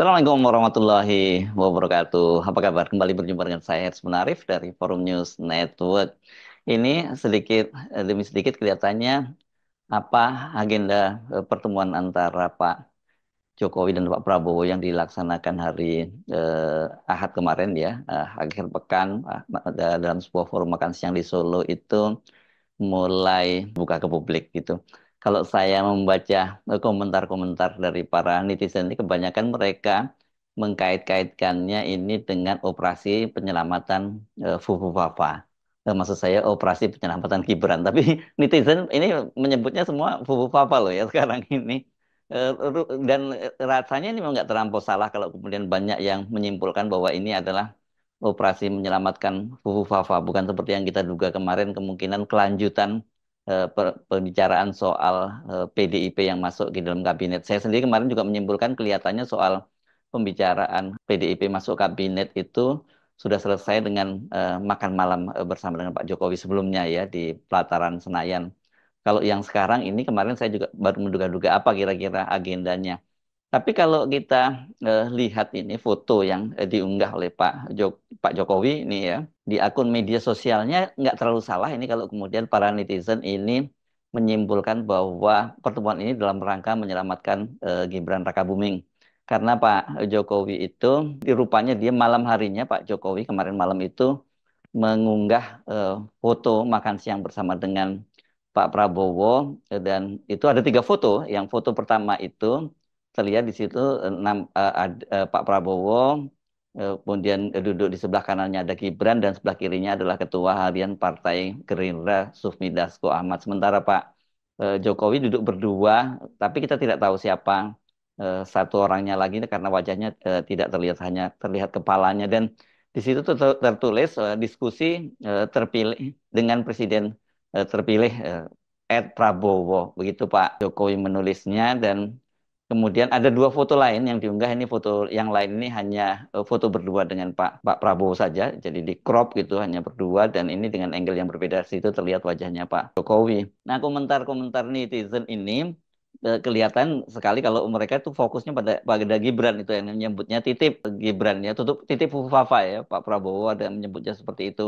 Assalamualaikum warahmatullahi wabarakatuh. Apa kabar? Kembali berjumpa dengan saya Herz Menarif dari Forum News Network. Ini sedikit eh, demi sedikit kelihatannya apa agenda eh, pertemuan antara Pak Jokowi dan Pak Prabowo yang dilaksanakan hari eh, Ahad kemarin ya, eh, akhir pekan eh, dalam sebuah forum makan siang di Solo itu mulai buka ke publik gitu kalau saya membaca eh, komentar-komentar dari para netizen ini kebanyakan mereka mengkait-kaitkannya ini dengan operasi penyelamatan uh, eh, Fufu Papa. Uh, eh, maksud saya operasi penyelamatan Gibran. Tapi netizen ini menyebutnya semua Fufu Papa loh ya sekarang ini. Uh, dan rasanya ini memang nggak terlampau salah kalau kemudian banyak yang menyimpulkan bahwa ini adalah operasi menyelamatkan Fufu Fafa. Bukan seperti yang kita duga kemarin kemungkinan kelanjutan Eh, pembicaraan soal PDIP eh, yang masuk di dalam kabinet. Saya sendiri kemarin juga menyimpulkan kelihatannya soal pembicaraan PDIP masuk kabinet itu sudah selesai dengan uh, makan malam bersama dengan Pak Jokowi sebelumnya ya di pelataran Senayan. Kalau yang sekarang ini kemarin saya juga baru menduga-duga apa kira-kira agendanya. Tapi kalau kita uh, lihat ini foto yang uh, diunggah oleh Pak, Jok, Pak Jokowi ini ya di akun media sosialnya nggak terlalu salah ini kalau kemudian para netizen ini menyimpulkan bahwa pertemuan ini dalam rangka menyelamatkan uh, Gibran Rakabuming karena Pak Jokowi itu dirupanya dia malam harinya Pak Jokowi kemarin malam itu mengunggah uh, foto makan siang bersama dengan Pak Prabowo dan itu ada tiga foto yang foto pertama itu terlihat di situ eh, enam, uh, ad, uh, Pak Prabowo kemudian duduk di sebelah kanannya ada Gibran dan sebelah kirinya adalah Ketua Harian Partai Gerindra Sufmi Dasko Ahmad. Sementara Pak Jokowi duduk berdua, tapi kita tidak tahu siapa satu orangnya lagi karena wajahnya tidak terlihat hanya terlihat kepalanya dan di situ tertulis diskusi terpilih dengan Presiden terpilih Ed Prabowo. Begitu Pak Jokowi menulisnya dan Kemudian ada dua foto lain yang diunggah ini foto yang lain ini hanya eh, foto berdua dengan Pak Pak Prabowo saja. Jadi di crop gitu hanya berdua dan ini dengan angle yang berbeda situ terlihat wajahnya Pak Jokowi. Nah, komentar-komentar netizen ini eh, kelihatan sekali kalau mereka itu fokusnya pada pada Gibran itu yang menyebutnya titip Gibran ya tutup titip Fufafa ya Pak Prabowo ada menyebutnya seperti itu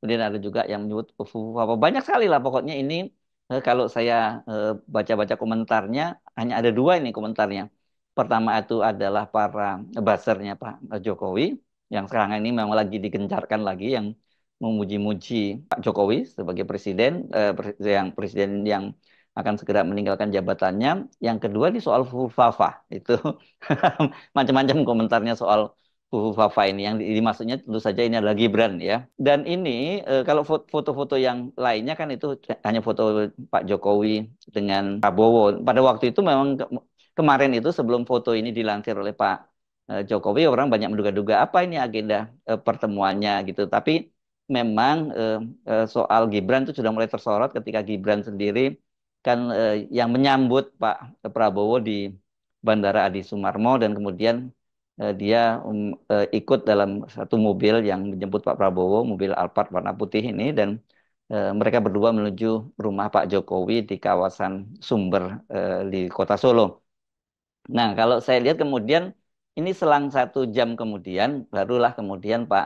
kemudian ada juga yang menyebut Fufafa banyak sekali lah pokoknya ini Eh, kalau saya eh, baca-baca komentarnya hanya ada dua ini komentarnya. Pertama itu adalah para basernya Pak eh, Jokowi yang sekarang ini memang lagi digencarkan lagi yang memuji-muji Pak Jokowi sebagai presiden yang presiden yang akan segera meninggalkan jabatannya. Yang kedua di soal Fufafa itu macam-macam komentarnya soal Hufafa ini yang dimaksudnya tentu saja ini adalah Gibran ya. Dan ini eh, kalau foto-foto yang lainnya kan itu hanya foto Pak Jokowi dengan Prabowo. Pada waktu itu memang kemarin itu sebelum foto ini dilansir oleh Pak eh, Jokowi orang banyak menduga-duga apa ini agenda eh, pertemuannya gitu. Tapi memang soal Gibran itu sudah mulai tersorot ketika Gibran sendiri kan yang menyambut Pak Prabowo di Bandara Adi Sumarmo dan kemudian Eh, dia um, uh, ikut dalam satu mobil yang menjemput Pak Prabowo, mobil Alphard warna putih ini dan uh, mereka berdua menuju rumah Pak Jokowi di kawasan Sumber uh, di Kota Solo. Nah, kalau saya lihat kemudian ini selang satu jam kemudian barulah kemudian Pak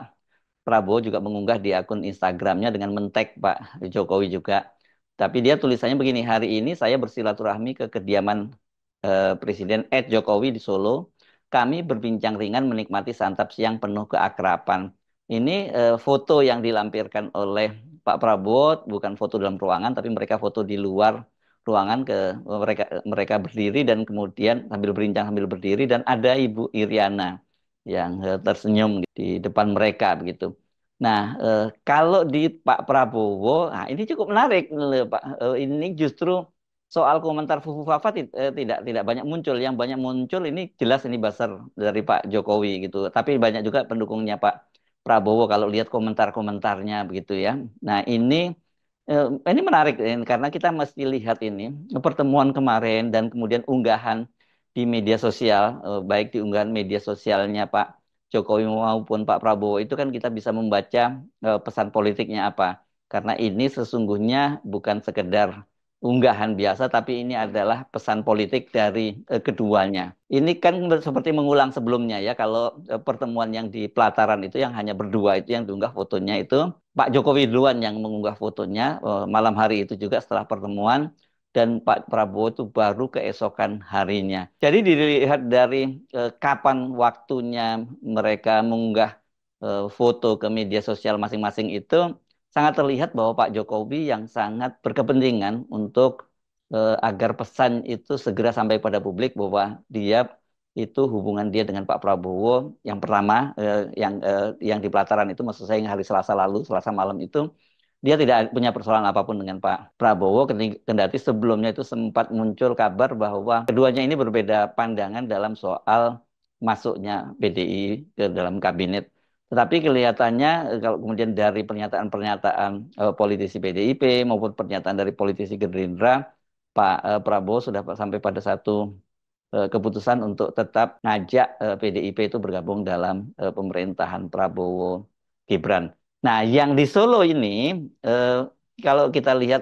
Prabowo juga mengunggah di akun Instagramnya dengan mentek Pak Jokowi juga. Tapi dia tulisannya begini, hari ini saya bersilaturahmi ke kediaman eh, Presiden Ed Jokowi di Solo kami berbincang ringan menikmati santap siang penuh keakraban. Ini eh, foto yang dilampirkan oleh Pak Prabowo bukan foto dalam ruangan tapi mereka foto di luar ruangan ke mereka mereka berdiri dan kemudian sambil berbincang sambil berdiri dan ada Ibu Iriana yang eh, tersenyum di depan mereka begitu. Nah, eh, kalau di Pak Prabowo, nah ini cukup menarik eh, Pak. Eh, ini justru soal komentar Fufu Fafa eh, tidak tidak banyak muncul. Yang banyak muncul ini jelas ini besar dari Pak Jokowi gitu. Tapi banyak juga pendukungnya Pak Prabowo kalau lihat komentar-komentarnya begitu ya. Nah ini eh, ini menarik eh, karena kita mesti lihat ini pertemuan kemarin dan kemudian unggahan di media sosial eh, baik di unggahan media sosialnya Pak Jokowi maupun Pak Prabowo itu kan kita bisa membaca pesan politiknya apa. Karena ini sesungguhnya bukan sekedar unggahan biasa, tapi ini adalah pesan politik dari uh, keduanya. Ini kan seperti mengulang sebelumnya ya, kalau uh, pertemuan yang di pelataran itu yang hanya berdua itu yang diunggah fotonya itu Pak Jokowi duluan yang mengunggah fotonya uh, malam hari itu juga setelah pertemuan dan Pak Prabowo itu baru keesokan harinya. Jadi dilihat dari kapan waktunya mereka mengunggah foto ke media sosial masing-masing itu sangat terlihat bahwa Pak Jokowi yang sangat berkepentingan untuk eh, agar pesan itu segera sampai pada publik bahwa dia itu hubungan dia dengan Pak Prabowo yang pertama eh, yang eh, yang di pelataran itu maksud saya yang hari Selasa lalu Selasa malam itu dia tidak punya persoalan apapun dengan Pak Prabowo kendati sebelumnya itu sempat muncul kabar bahwa keduanya ini berbeda pandangan dalam soal masuknya PDI ke dalam kabinet tetapi kelihatannya eh, kalau kemudian dari pernyataan-pernyataan eh, politisi PDIP maupun pernyataan dari politisi Gerindra, Pak eh, Prabowo sudah sampai pada satu eh, keputusan untuk tetap ngajak eh, PDIP itu bergabung dalam eh, pemerintahan Prabowo Gibran. Nah, yang di Solo ini eh, kalau kita lihat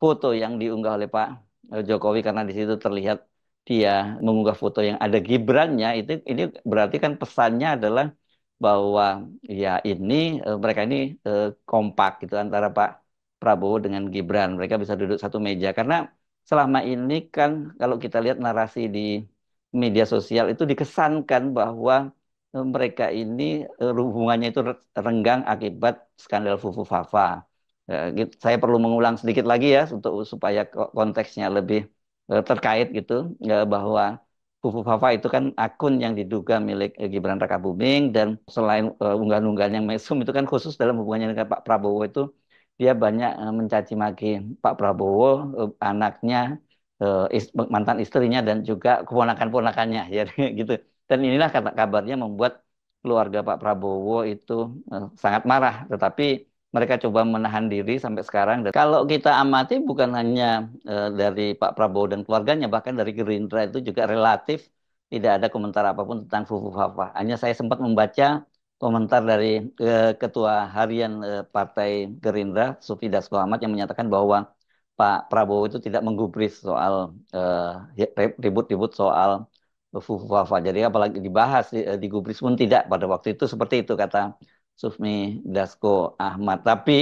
foto yang diunggah oleh Pak eh, Jokowi karena di situ terlihat dia mengunggah foto yang ada Gibrannya itu ini berarti kan pesannya adalah bahwa ya ini eh, mereka ini eh, kompak gitu antara Pak Prabowo dengan Gibran. Mereka bisa duduk satu meja karena selama ini kan kalau kita lihat narasi di media sosial itu dikesankan bahwa eh, mereka ini hubungannya itu renggang akibat skandal Fufu Fafa. Saya perlu mengulang sedikit lagi ya untuk supaya konteksnya lebih terkait gitu bahwa Kufu Fafa itu kan akun yang diduga milik eh, Gibran Raka Buming dan selain eh, unggahan-unggahan yang mesum itu kan khusus dalam hubungannya dengan Pak Prabowo itu dia banyak eh, mencaci maki Pak Prabowo, anaknya, mantan istrinya dan juga keponakan-ponakannya ya gitu. Dan inilah kata kabarnya membuat keluarga Pak Prabowo itu sangat marah tetapi mereka coba menahan diri sampai sekarang. Dan kalau kita amati bukan hanya e, dari Pak Prabowo dan keluarganya, bahkan dari Gerindra itu juga relatif tidak ada komentar apapun tentang Fufu Fafa. Hanya saya sempat membaca komentar dari e, Ketua Harian e, Partai Gerindra, Sufi Dasko Ahmad, yang menyatakan bahwa Pak Prabowo itu tidak menggubris soal ya, ribut-ribut soal Fufu Fafa. Jadi apalagi dibahas, digubris pun tidak pada waktu itu seperti itu kata Sufmi Dasko Ahmad. Tapi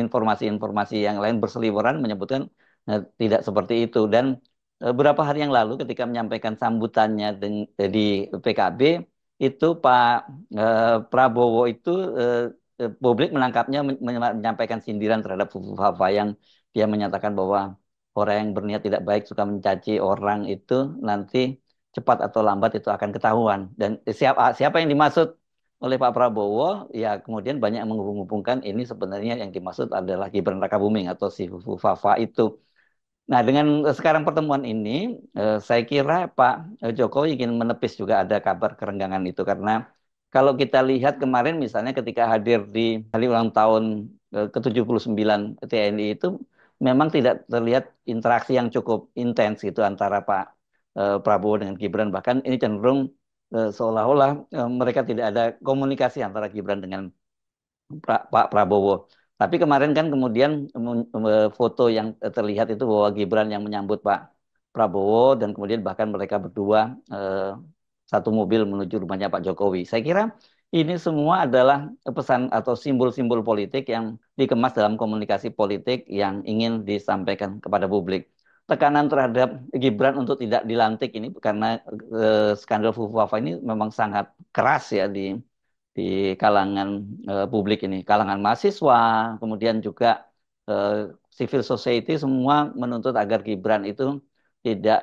informasi-informasi yang lain berseliweran menyebutkan eh, tidak seperti itu. Dan e, beberapa hari yang lalu ketika menyampaikan sambutannya e, di, PKB, itu Pak eh, Prabowo itu eh, publik menangkapnya menyampaikan sindiran terhadap Fufa yang dia menyatakan bahwa orang yang berniat tidak baik suka mencaci orang itu nanti cepat atau lambat itu akan ketahuan dan siapa siapa yang dimaksud oleh Pak Prabowo, ya kemudian banyak yang menghubung ini sebenarnya yang dimaksud adalah Gibran Raka Buming atau si Fufu Fafa itu. Nah dengan sekarang pertemuan ini, eh, saya kira Pak eh, Jokowi ingin menepis juga ada kabar kerenggangan itu karena kalau kita lihat kemarin misalnya ketika hadir di hari ulang tahun eh, ke-79 TNI itu memang tidak terlihat interaksi yang cukup intens itu antara Pak Prabowo dengan Gibran bahkan ini cenderung Eh, seolah-olah eh, mereka tidak ada komunikasi antara Gibran dengan pra Pak Prabowo. Tapi kemarin kan kemudian foto yang eh, terlihat itu bahwa Gibran yang menyambut Pak Prabowo dan kemudian bahkan mereka berdua satu mobil menuju rumahnya Pak Jokowi. Saya kira ini semua adalah pesan atau simbol-simbol politik yang dikemas dalam komunikasi politik yang ingin disampaikan kepada publik tekanan terhadap Gibran untuk tidak dilantik ini karena e, skandal Fufuafa ini memang sangat keras ya di di kalangan e, publik ini, kalangan mahasiswa, kemudian juga e, civil society semua menuntut agar Gibran itu tidak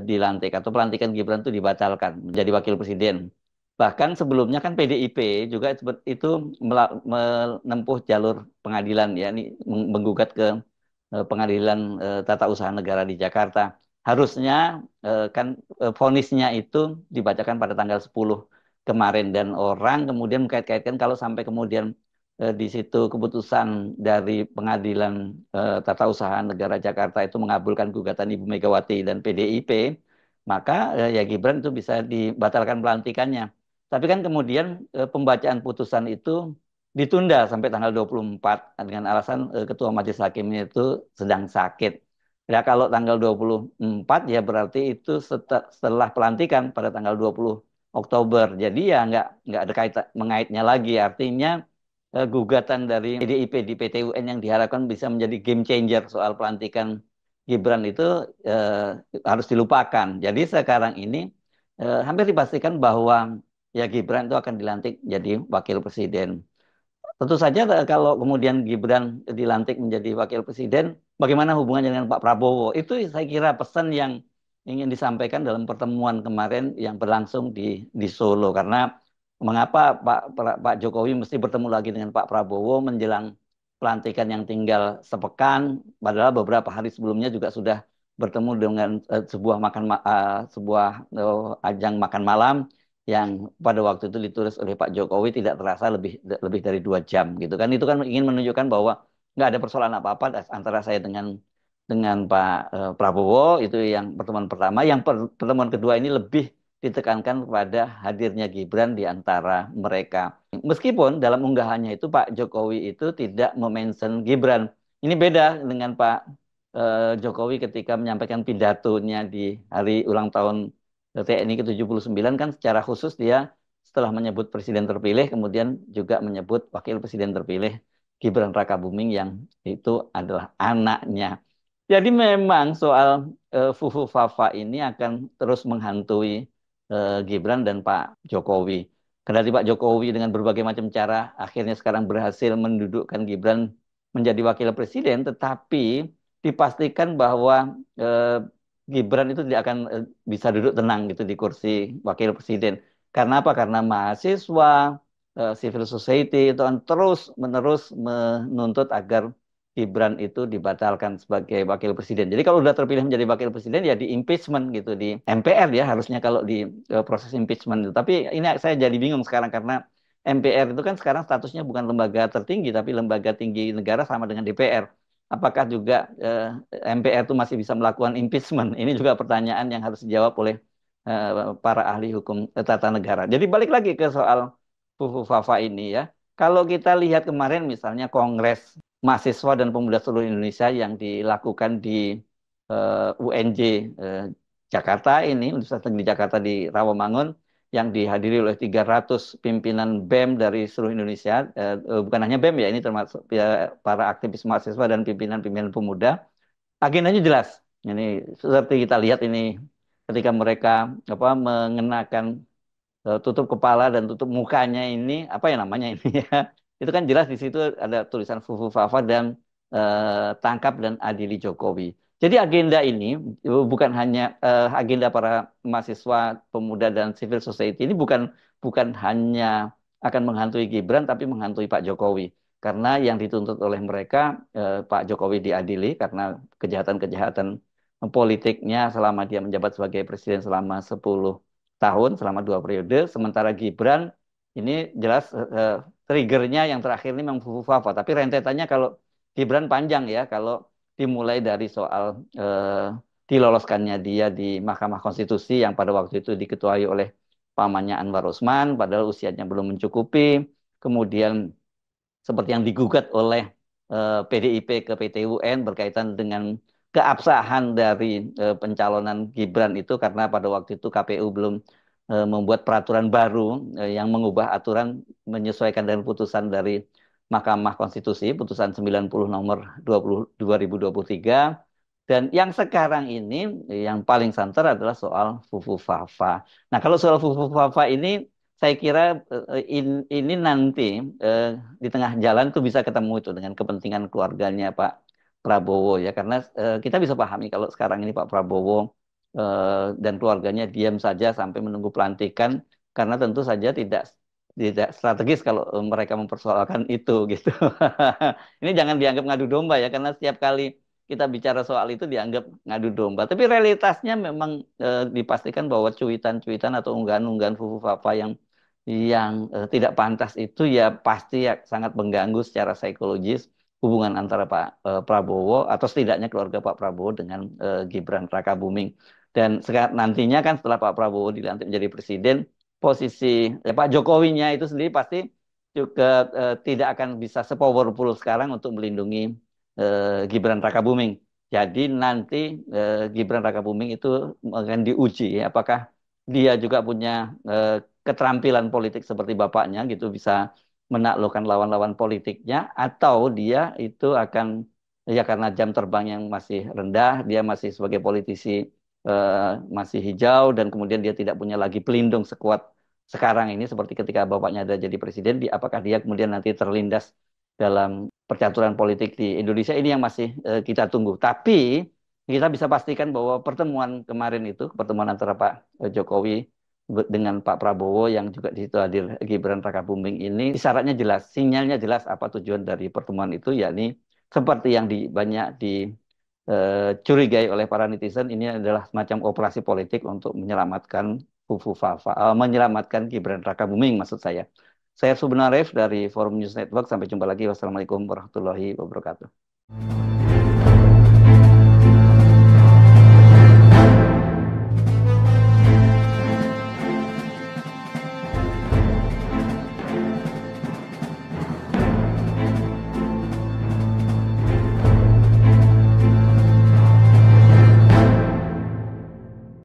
e, dilantik atau pelantikan Gibran itu dibatalkan menjadi wakil presiden. Bahkan sebelumnya kan PDIP juga itu menempuh jalur pengadilan ya, ini menggugat ke Eh, pengadilan eh, tata usaha negara di Jakarta. Harusnya eh, kan fonisnya itu dibacakan pada tanggal 10 kemarin dan orang kemudian mengkait-kaitkan kalau sampai kemudian di situ keputusan dari pengadilan tata usaha negara Jakarta itu mengabulkan gugatan Ibu Megawati dan PDIP, maka ya Gibran itu bisa dibatalkan pelantikannya. Tapi kan kemudian pembacaan putusan itu ditunda sampai tanggal 24 dengan alasan uh, ketua majelis hakimnya itu sedang sakit. Ya kalau tanggal 24 ya berarti itu setelah pelantikan pada tanggal 20 Oktober. Jadi ya nggak nggak ada kait mengaitnya lagi. Artinya uh, gugatan dari PDIP di PTUN yang diharapkan bisa menjadi game changer soal pelantikan Gibran itu uh, harus dilupakan. Jadi sekarang ini uh, hampir dipastikan bahwa ya Gibran itu akan dilantik jadi wakil presiden. Tentu saja eh, kalau kemudian Gibran dilantik menjadi wakil presiden, bagaimana hubungannya dengan Pak Prabowo? Itu saya kira pesan yang ingin disampaikan dalam pertemuan kemarin yang berlangsung di di Solo karena mengapa Pak Pak Jokowi mesti bertemu lagi dengan Pak Prabowo menjelang pelantikan yang tinggal sepekan padahal beberapa hari sebelumnya juga sudah bertemu dengan uh, sebuah makan uh, sebuah uh, ajang makan malam yang pada waktu itu ditulis oleh Pak Jokowi tidak terasa lebih lebih dari dua jam gitu kan itu kan ingin menunjukkan bahwa nggak ada persoalan apa-apa antara saya dengan dengan Pak eh, Prabowo itu yang pertemuan pertama yang pertemuan kedua ini lebih ditekankan kepada hadirnya Gibran di antara mereka. Meskipun dalam unggahannya itu Pak Jokowi itu tidak memention Gibran. Ini beda dengan Pak eh, Jokowi ketika menyampaikan pidatonya di hari ulang tahun TNI ke-79 kan secara khusus dia setelah menyebut presiden terpilih kemudian juga menyebut wakil presiden terpilih Gibran Raka Buming yang itu adalah anaknya. Jadi memang soal uh, Fufu Fafa ini akan terus menghantui uh, Gibran dan Pak Jokowi. Karena Pak Jokowi dengan berbagai macam cara akhirnya sekarang berhasil mendudukkan Gibran menjadi wakil presiden, tetapi dipastikan bahwa e, Gibran itu tidak akan eh, bisa duduk tenang gitu di kursi wakil presiden. Karena apa? Karena mahasiswa, eh, civil society itu kan terus menerus menuntut agar Gibran itu dibatalkan sebagai wakil presiden. Jadi kalau sudah terpilih menjadi wakil presiden ya di impeachment gitu di MPR ya harusnya kalau di eh, proses impeachment itu. Tapi ini saya jadi bingung sekarang karena MPR itu kan sekarang statusnya bukan lembaga tertinggi tapi lembaga tinggi negara sama dengan DPR apakah juga eh, MPR itu masih bisa melakukan impeachment? Ini juga pertanyaan yang harus dijawab oleh eh, para ahli hukum eh, tata negara. Jadi balik lagi ke soal Fufu Fafa ini ya. Kalau kita lihat kemarin misalnya Kongres Mahasiswa dan Pemuda Seluruh Indonesia yang dilakukan di eh, UNJ eh, Jakarta ini Universitas Negeri Jakarta di Rawamangun yang dihadiri oleh 300 pimpinan BEM dari seluruh Indonesia, eh, eh bukan hanya BEM ya, ini termasuk ya, para aktivis mahasiswa dan pimpinan-pimpinan pemuda. Agendanya jelas. Ini seperti kita lihat ini ketika mereka apa mengenakan eh, tutup kepala dan tutup mukanya ini apa yang namanya ini ya. Itu kan jelas di situ ada tulisan Fufu Fafa dan eh, tangkap dan adili Jokowi. Jadi agenda ini bukan hanya uh, agenda para mahasiswa, pemuda dan civil society ini bukan bukan hanya akan menghantui Gibran tapi menghantui Pak Jokowi karena yang dituntut oleh mereka uh, Pak Jokowi diadili karena kejahatan-kejahatan politiknya selama dia menjabat sebagai presiden selama 10 tahun selama dua periode sementara Gibran ini jelas eh, eh triggernya yang terakhir ini memang Fufafa tapi rentetannya kalau Gibran panjang ya kalau dimulai dari soal eh, diloloskannya dia di Mahkamah Konstitusi yang pada waktu itu diketuai oleh pamannya Anwar Usman padahal usianya belum mencukupi kemudian seperti yang digugat oleh eh, PDIP ke PTUN berkaitan dengan keabsahan dari eh, pencalonan Gibran itu karena pada waktu itu KPU belum eh, membuat peraturan baru eh, yang mengubah aturan menyesuaikan dengan putusan dari Mahkamah Konstitusi putusan 90 nomor 20 2023 dan yang sekarang ini yang paling santer adalah soal Fufu Fafa. Nah, kalau soal Fufu Fafa ini saya kira eh, in, ini nanti eh, di tengah jalan tuh bisa ketemu itu dengan kepentingan keluarganya Pak Prabowo ya karena eh, kita bisa pahami kalau sekarang ini Pak Prabowo eh, dan keluarganya diam saja sampai menunggu pelantikan karena tentu saja tidak tidak strategis kalau eh, mereka mempersoalkan itu gitu. Ini jangan dianggap ngadu domba ya karena setiap kali kita bicara soal itu dianggap ngadu domba. Tapi realitasnya memang e, dipastikan bahwa cuitan-cuitan atau unggahan-unggahan fufu fafa yang yang e, tidak pantas itu ya pasti ya, sangat mengganggu secara psikologis hubungan antara Pak e, Prabowo atau setidaknya keluarga Pak Prabowo dengan e, Gibran Rakabuming Dan sekarang nantinya kan setelah Pak Prabowo dilantik menjadi presiden posisi ya, Pak Jokowinya itu sendiri pasti juga eh, tidak akan bisa sepowerful sekarang untuk melindungi eh, Gibran Rakabuming. Jadi nanti eh, Gibran Rakabuming itu akan diuji ya, apakah dia juga punya eh, keterampilan politik seperti bapaknya gitu bisa menaklukkan lawan-lawan politiknya atau dia itu akan ya karena jam terbang yang masih rendah dia masih sebagai politisi Eh, masih hijau dan kemudian dia tidak punya lagi pelindung sekuat sekarang ini seperti ketika bapaknya ada jadi presiden, di, apakah dia kemudian nanti terlindas dalam percaturan politik di Indonesia ini yang masih uh, kita tunggu. Tapi kita bisa pastikan bahwa pertemuan kemarin itu pertemuan antara Pak eh, Jokowi dengan Pak Prabowo yang juga di situ hadir Gibran Rakabuming ini syaratnya jelas, sinyalnya jelas apa tujuan dari pertemuan itu yakni seperti yang di, banyak di Eh, curigai oleh para netizen ini adalah semacam operasi politik untuk menyelamatkan Fufu Fafa, uh, menyelamatkan Gibran Raka Buming maksud saya. Saya Subnarif dari Forum News Network. Sampai jumpa lagi. Wassalamualaikum warahmatullahi wabarakatuh.